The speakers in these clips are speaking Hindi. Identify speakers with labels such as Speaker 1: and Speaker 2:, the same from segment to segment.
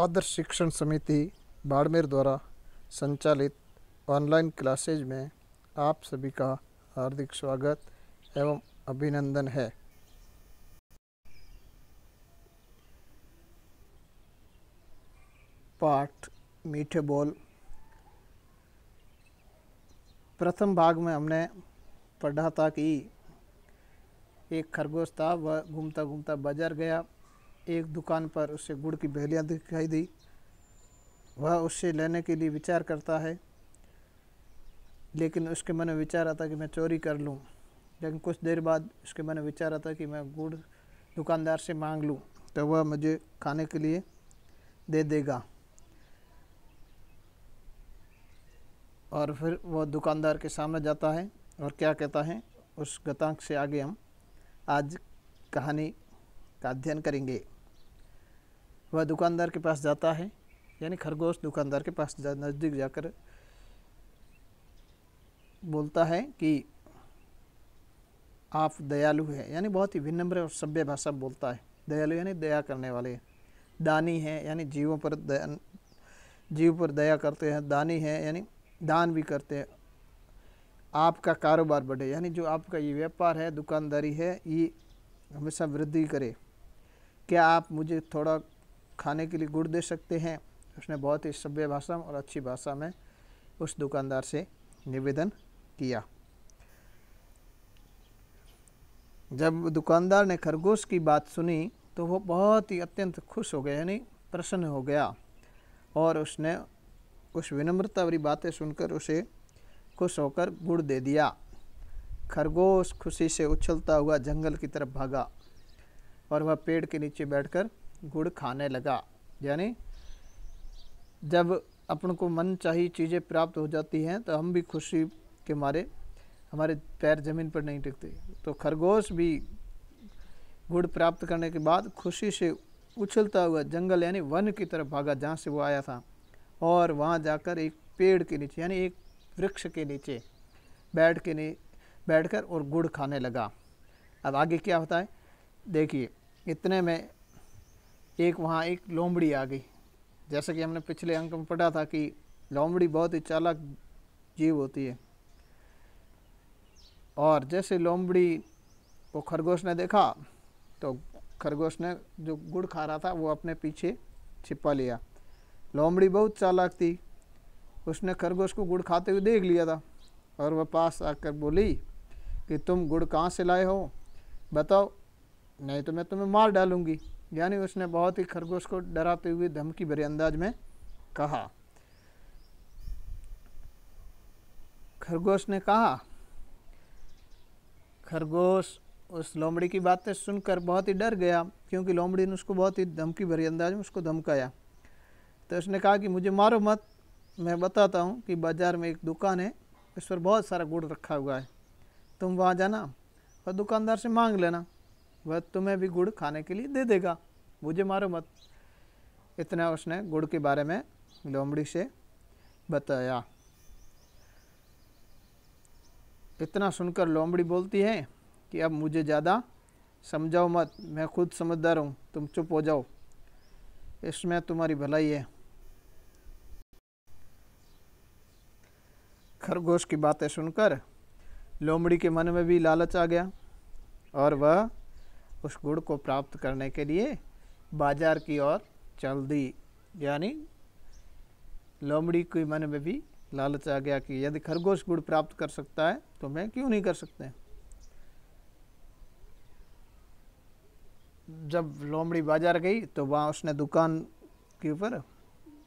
Speaker 1: आदर्श शिक्षण समिति बाड़मेर द्वारा संचालित ऑनलाइन क्लासेज में आप सभी का हार्दिक स्वागत एवं अभिनंदन है पाठ मीठे बोल प्रथम भाग में हमने पढ़ा था कि एक खरगोश था वह घूमता घूमता बाजार गया एक दुकान पर उसे गुड़ की बहलियाँ दिखाई दी वह उससे लेने के लिए विचार करता है लेकिन उसके मन में विचार आता कि मैं चोरी कर लूँ लेकिन कुछ देर बाद उसके मन में विचार आता कि मैं गुड़ दुकानदार से मांग लूँ तो वह मुझे खाने के लिए दे देगा और फिर वह दुकानदार के सामने जाता है और क्या कहता है उस गतांक से आगे हम आज कहानी का अध्ययन करेंगे वह दुकानदार के पास जाता है यानी खरगोश दुकानदार के पास जा, नज़दीक जाकर बोलता है कि आप दयालु हैं यानी बहुत ही विनम्र और सभ्य भाषा बोलता है दयालु यानी दया करने वाले दानी है यानी जीवों पर दया जीव पर दया करते हैं दानी है यानी दान भी करते हैं आपका कारोबार बढ़े यानी जो आपका ये व्यापार है दुकानदारी है ये हमेशा वृद्धि करे क्या आप मुझे थोड़ा खाने के लिए गुड़ दे सकते हैं उसने बहुत ही सभ्य भाषा और अच्छी भाषा में उस दुकानदार से निवेदन किया जब दुकानदार ने खरगोश की बात सुनी तो वो बहुत ही अत्यंत खुश हो गया यानी प्रसन्न हो गया और उसने उस विनम्रता वाली बातें सुनकर उसे खुश होकर गुड़ दे दिया खरगोश खुशी से उछलता हुआ जंगल की तरफ भागा और वह पेड़ के नीचे बैठकर गुड़ खाने लगा यानी जब अपन को मन चाहिए चीज़ें प्राप्त हो जाती हैं तो हम भी खुशी के मारे हमारे पैर ज़मीन पर नहीं टिकते तो खरगोश भी गुड़ प्राप्त करने के बाद खुशी से उछलता हुआ जंगल यानी वन की तरफ भागा जहाँ से वो आया था और वहाँ जाकर एक पेड़ के नीचे यानी एक वृक्ष के नीचे बैठ के नी बैठ कर और गुड़ खाने लगा अब आगे क्या होता है देखिए इतने में एक वहाँ एक लोमड़ी आ गई जैसा कि हमने पिछले अंक में पढ़ा था कि लोमड़ी बहुत ही चालाक जीव होती है और जैसे लोमड़ी को खरगोश ने देखा तो खरगोश ने जो गुड़ खा रहा था वो अपने पीछे छिपा लिया लोमड़ी बहुत चालाक थी उसने खरगोश को गुड़ खाते हुए देख लिया था और वह पास आकर बोली कि तुम गुड़ कहाँ से लाए हो बताओ नहीं तो मैं तुम्हें मार डालूंगी यानी उसने बहुत ही खरगोश को डराते हुए धमकी भरे अंदाज में कहा खरगोश ने कहा खरगोश उस लोमड़ी की बातें सुनकर बहुत ही डर गया क्योंकि लोमड़ी ने उसको बहुत ही धमकी भरी अंदाज में उसको धमकाया तो उसने कहा कि मुझे मारो मत मैं बताता हूँ कि बाज़ार में एक दुकान है उस पर बहुत सारा गुड़ रखा हुआ है तुम वहाँ जाना और दुकानदार से मांग लेना वह तुम्हें भी गुड़ खाने के लिए दे देगा मुझे मारो मत इतना उसने गुड़ के बारे में लोमड़ी से बताया इतना सुनकर लोमड़ी बोलती है कि अब मुझे ज़्यादा समझाओ मत मैं खुद समझदार हूँ तुम चुप हो जाओ इसमें तुम्हारी भलाई है खरगोश की बातें सुनकर लोमड़ी के मन में भी लालच आ गया और वह उस गुड़ को प्राप्त करने के लिए बाजार की ओर चल दी यानी लोमड़ी के मन में भी लालच आ गया कि यदि खरगोश गुड़ प्राप्त कर सकता है तो मैं क्यों नहीं कर सकते जब लोमड़ी बाजार गई तो वहाँ उसने दुकान के ऊपर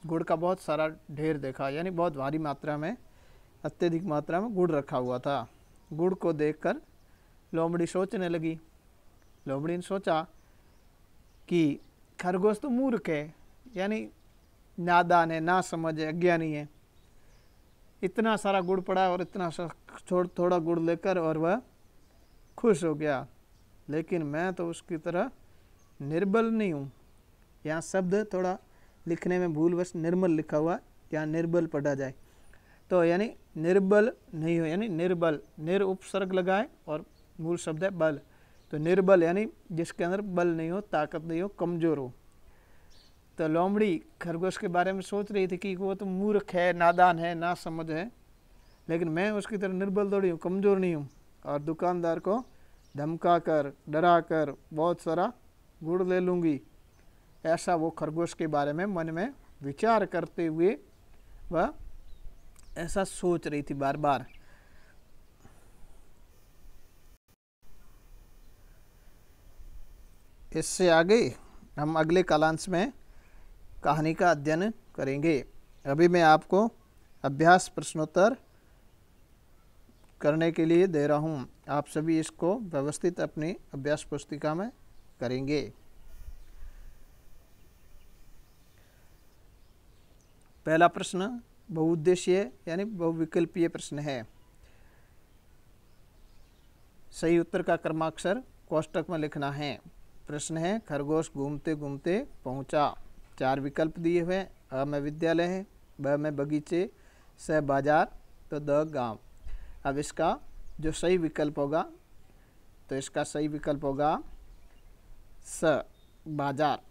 Speaker 1: गुड़ का बहुत सारा ढेर देखा यानी बहुत भारी मात्रा में अत्यधिक मात्रा में गुड़ रखा हुआ था गुड़ को देखकर लोमड़ी सोचने लगी लोमड़ी ने सोचा कि खरगोश तो मूर्ख है यानी नादान है ना समझ है अज्ञानी है इतना सारा गुड़ पड़ा और इतना थोड़, थोड़ा गुड़ लेकर और वह खुश हो गया लेकिन मैं तो उसकी तरह निर्बल नहीं हूँ यहाँ शब्द थोड़ा लिखने में भूलवश निर्मल लिखा हुआ यहाँ निर्बल पढ़ा जाए तो यानी निर्बल नहीं हो यानी निर्बल निर उपसर्ग लगाए और मूल शब्द है बल तो निर्बल यानी जिसके अंदर बल नहीं हो ताकत नहीं हो कमज़ोर हो तो लोमड़ी खरगोश के बारे में सोच रही थी कि वो तो मूर्ख है नादान है ना समझ है लेकिन मैं उसकी तरह निर्बल दौड़ी हूँ कमज़ोर नहीं हूँ और दुकानदार को धमका कर डरा कर बहुत सारा गुड़ ले लूँगी ऐसा वो खरगोश के बारे में मन में विचार करते हुए वह ऐसा सोच रही थी बार बार इससे आगे हम अगले कालांश में कहानी का अध्ययन करेंगे अभी मैं आपको अभ्यास प्रश्नोत्तर करने के लिए दे रहा हूँ आप सभी इसको व्यवस्थित अपनी अभ्यास पुस्तिका में करेंगे पहला प्रश्न बहुउद्देशीय यानी बहुविकल्पीय प्रश्न है सही उत्तर का क्रमाक्षर कोष्टक में लिखना है प्रश्न है खरगोश घूमते घूमते पहुंचा चार विकल्प दिए हुए अ में विद्यालय है ब में बगीचे स बाजार तो द गांव अब इसका जो सही विकल्प होगा तो इसका सही विकल्प होगा स बाजार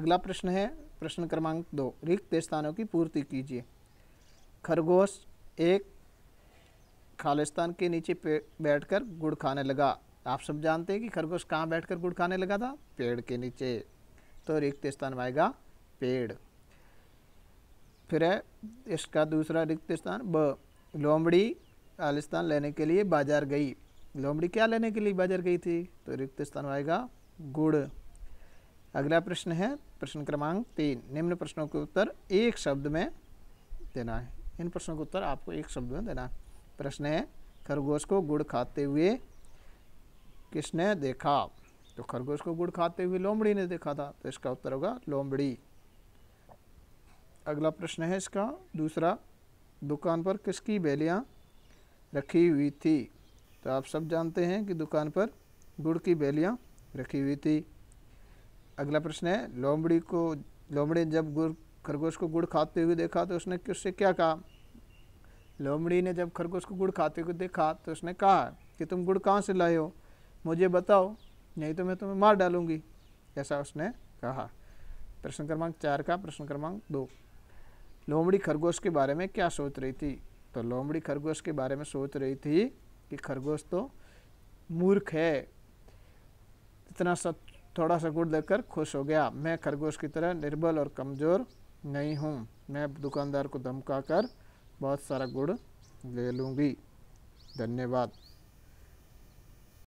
Speaker 1: अगला प्रश्न है प्रश्न क्रमांक दो रिक्त स्थानों की पूर्ति कीजिए खरगोश एक खालिस्तान के नीचे बैठकर गुड़ खाने लगा आप सब जानते हैं कि खरगोश कहाँ बैठकर गुड़ खाने लगा था पेड़ के नीचे तो रिक्त स्थान में आएगा पेड़ फिर है इसका दूसरा रिक्त स्थान ब लोमड़ी आलिस्तान लेने के लिए बाजार गई लोमड़ी क्या लेने के लिए बाजार गई थी तो रिक्त स्थान आएगा गुड़ अगला प्रश्न है प्रश्न क्रमांक तीन निम्न प्रश्नों के उत्तर एक शब्द में देना है इन प्रश्नों का उत्तर आपको एक शब्द में देना है प्रश्न है खरगोश को गुड़ खाते हुए किसने देखा तो खरगोश को गुड़ खाते हुए लोमड़ी ने देखा था तो इसका उत्तर होगा लोमड़ी अगला प्रश्न है इसका दूसरा दुकान पर किसकी बेलियाँ रखी हुई थी तो आप सब जानते हैं कि दुकान पर गुड़ की बेलियाँ रखी हुई थी अगला प्रश्न है लोमड़ी को लोमड़ी जब गुड़ खरगोश को गुड़ खाते हुए देखा तो उसने किससे क्या कहा लोमड़ी ने जब खरगोश को गुड़ खाते हुए देखा तो उसने कहा कि तुम गुड़ कहाँ से लाए हो मुझे बताओ नहीं तो मैं तुम्हें मार डालूंगी ऐसा उसने कहा प्रश्न क्रमांक चार का प्रश्न क्रमांक दो लोमड़ी खरगोश के बारे में क्या सोच रही थी तो लोमड़ी खरगोश के बारे में सोच रही थी कि खरगोश तो मूर्ख है इतना सा थोड़ा सा गुड़ देकर खुश हो गया मैं खरगोश की तरह निर्बल और कमज़ोर नहीं हूँ मैं दुकानदार को धमका कर बहुत सारा गुड़ ले लूँगी धन्यवाद